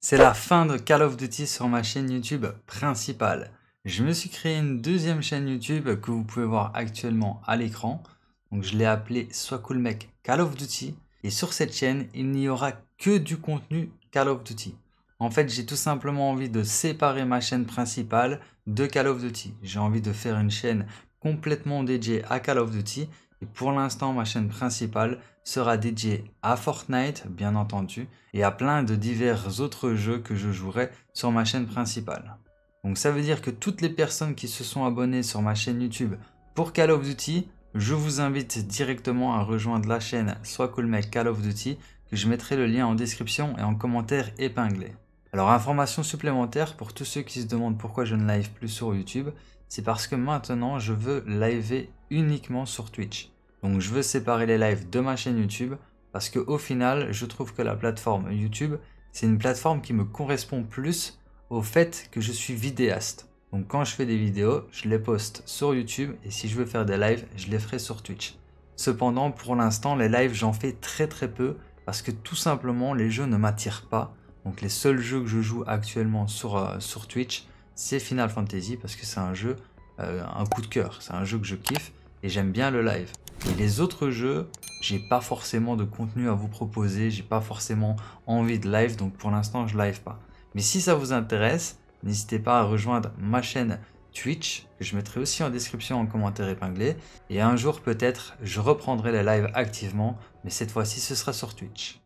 C'est la fin de Call of Duty sur ma chaîne YouTube principale. Je me suis créé une deuxième chaîne YouTube que vous pouvez voir actuellement à l'écran. Donc je l'ai appelée Sois cool mec Call of Duty. Et sur cette chaîne, il n'y aura que du contenu Call of Duty. En fait, j'ai tout simplement envie de séparer ma chaîne principale de Call of Duty. J'ai envie de faire une chaîne complètement dédiée à Call of Duty et pour l'instant, ma chaîne principale sera dédiée à Fortnite, bien entendu, et à plein de divers autres jeux que je jouerai sur ma chaîne principale. Donc ça veut dire que toutes les personnes qui se sont abonnées sur ma chaîne YouTube pour Call of Duty, je vous invite directement à rejoindre la chaîne Soit Cool Mec Call of Duty, que je mettrai le lien en description et en commentaire épinglé. Alors information supplémentaire pour tous ceux qui se demandent pourquoi je ne live plus sur YouTube, c'est parce que maintenant je veux liver uniquement sur Twitch. Donc je veux séparer les lives de ma chaîne YouTube parce que au final je trouve que la plateforme YouTube c'est une plateforme qui me correspond plus au fait que je suis vidéaste. Donc quand je fais des vidéos, je les poste sur YouTube et si je veux faire des lives, je les ferai sur Twitch. Cependant, pour l'instant, les lives, j'en fais très très peu parce que tout simplement, les jeux ne m'attirent pas. Donc les seuls jeux que je joue actuellement sur, euh, sur Twitch, c'est Final Fantasy parce que c'est un jeu, euh, un coup de cœur, c'est un jeu que je kiffe et j'aime bien le live. Et les autres jeux, j'ai pas forcément de contenu à vous proposer, j'ai pas forcément envie de live, donc pour l'instant je live pas. Mais si ça vous intéresse, n'hésitez pas à rejoindre ma chaîne Twitch, que je mettrai aussi en description en commentaire épinglé. Et un jour peut-être, je reprendrai les lives activement, mais cette fois-ci ce sera sur Twitch.